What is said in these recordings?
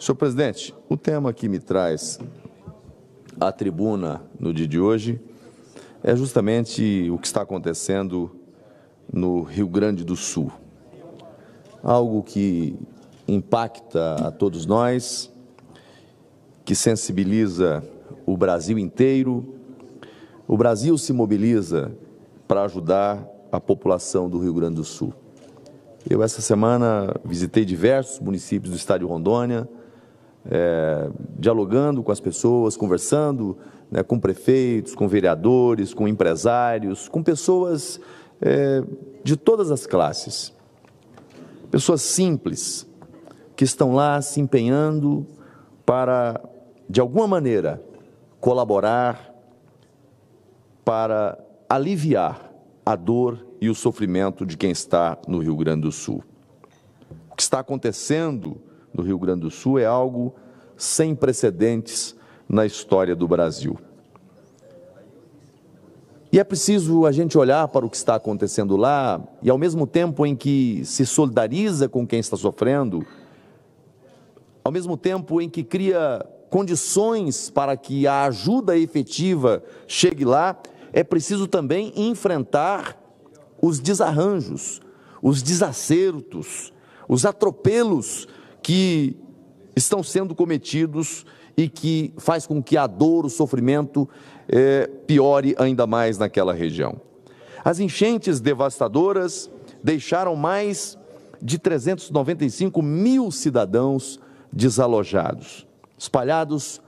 Senhor presidente, o tema que me traz à tribuna no dia de hoje é justamente o que está acontecendo no Rio Grande do Sul. Algo que impacta a todos nós, que sensibiliza o Brasil inteiro. O Brasil se mobiliza para ajudar a população do Rio Grande do Sul. Eu, essa semana, visitei diversos municípios do estado de Rondônia é, dialogando com as pessoas, conversando né, com prefeitos, com vereadores, com empresários, com pessoas é, de todas as classes. Pessoas simples que estão lá se empenhando para, de alguma maneira, colaborar para aliviar a dor e o sofrimento de quem está no Rio Grande do Sul. O que está acontecendo? do Rio Grande do Sul é algo sem precedentes na história do Brasil. E é preciso a gente olhar para o que está acontecendo lá e, ao mesmo tempo em que se solidariza com quem está sofrendo, ao mesmo tempo em que cria condições para que a ajuda efetiva chegue lá, é preciso também enfrentar os desarranjos, os desacertos, os atropelos que estão sendo cometidos e que faz com que a dor, o sofrimento eh, piore ainda mais naquela região. As enchentes devastadoras deixaram mais de 395 mil cidadãos desalojados, espalhados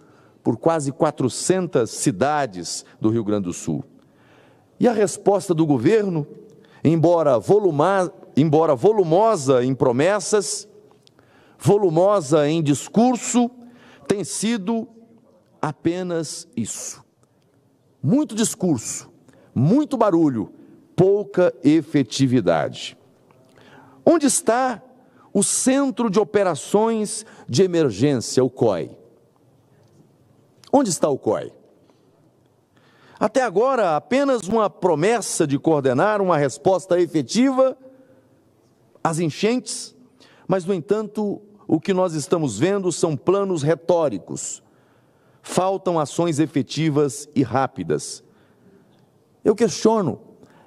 por quase 400 cidades do Rio Grande do Sul. E a resposta do governo, embora, embora volumosa em promessas, volumosa em discurso, tem sido apenas isso. Muito discurso, muito barulho, pouca efetividade. Onde está o Centro de Operações de Emergência, o COI? Onde está o COI? Até agora, apenas uma promessa de coordenar uma resposta efetiva às enchentes mas, no entanto, o que nós estamos vendo são planos retóricos. Faltam ações efetivas e rápidas. Eu questiono: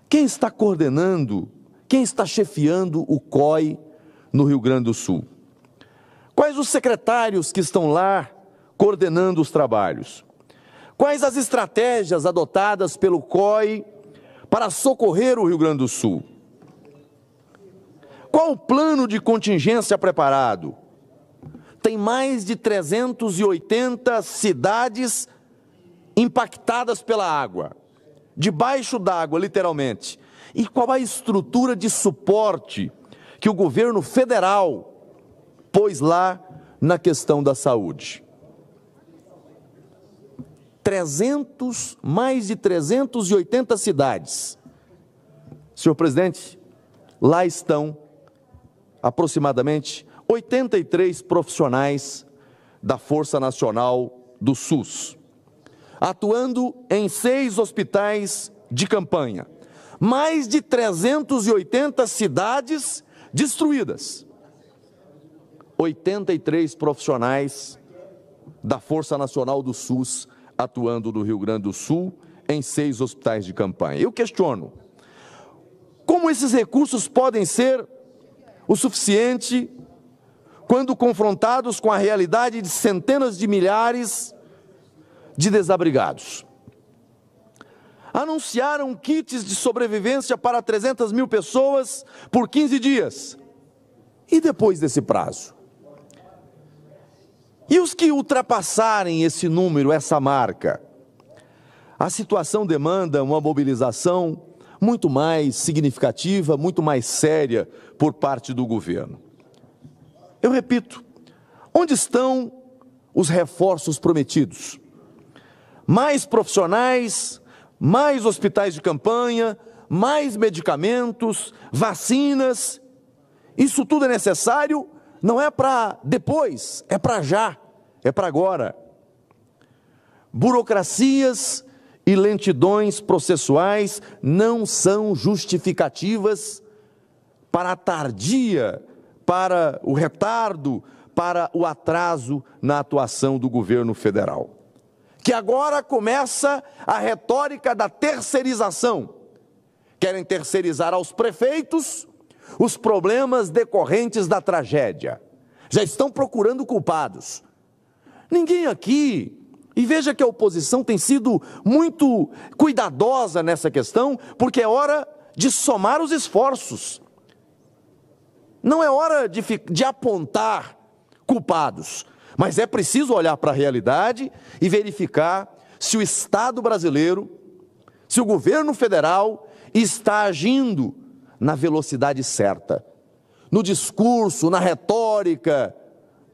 quem está coordenando, quem está chefiando o COI no Rio Grande do Sul? Quais os secretários que estão lá coordenando os trabalhos? Quais as estratégias adotadas pelo COI para socorrer o Rio Grande do Sul? Qual o plano de contingência preparado? Tem mais de 380 cidades impactadas pela água, debaixo d'água, literalmente. E qual a estrutura de suporte que o governo federal pôs lá na questão da saúde? 300, mais de 380 cidades. Senhor presidente, lá estão aproximadamente 83 profissionais da Força Nacional do SUS, atuando em seis hospitais de campanha. Mais de 380 cidades destruídas. 83 profissionais da Força Nacional do SUS atuando no Rio Grande do Sul em seis hospitais de campanha. Eu questiono como esses recursos podem ser o suficiente quando confrontados com a realidade de centenas de milhares de desabrigados. Anunciaram kits de sobrevivência para 300 mil pessoas por 15 dias. E depois desse prazo? E os que ultrapassarem esse número, essa marca? A situação demanda uma mobilização muito mais significativa, muito mais séria por parte do governo. Eu repito, onde estão os reforços prometidos? Mais profissionais, mais hospitais de campanha, mais medicamentos, vacinas. Isso tudo é necessário, não é para depois, é para já, é para agora. Burocracias e lentidões processuais não são justificativas para a tardia, para o retardo, para o atraso na atuação do governo federal. Que agora começa a retórica da terceirização. Querem terceirizar aos prefeitos os problemas decorrentes da tragédia. Já estão procurando culpados. Ninguém aqui e veja que a oposição tem sido muito cuidadosa nessa questão, porque é hora de somar os esforços. Não é hora de, de apontar culpados, mas é preciso olhar para a realidade e verificar se o Estado brasileiro, se o governo federal está agindo na velocidade certa. No discurso, na retórica,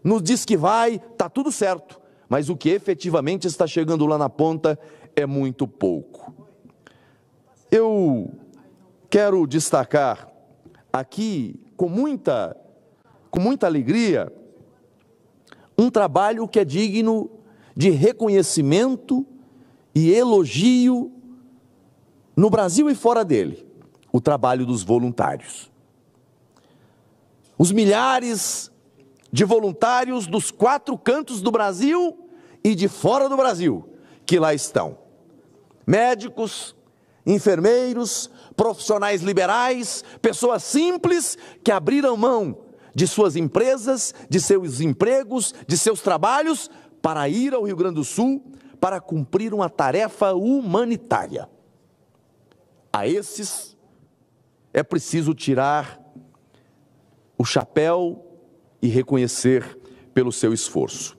nos diz que vai, está tudo certo mas o que efetivamente está chegando lá na ponta é muito pouco. Eu quero destacar aqui com muita com muita alegria um trabalho que é digno de reconhecimento e elogio no Brasil e fora dele, o trabalho dos voluntários. Os milhares de voluntários dos quatro cantos do Brasil e de fora do Brasil que lá estão. Médicos, enfermeiros, profissionais liberais, pessoas simples que abriram mão de suas empresas, de seus empregos, de seus trabalhos para ir ao Rio Grande do Sul para cumprir uma tarefa humanitária. A esses é preciso tirar o chapéu e reconhecer pelo seu esforço.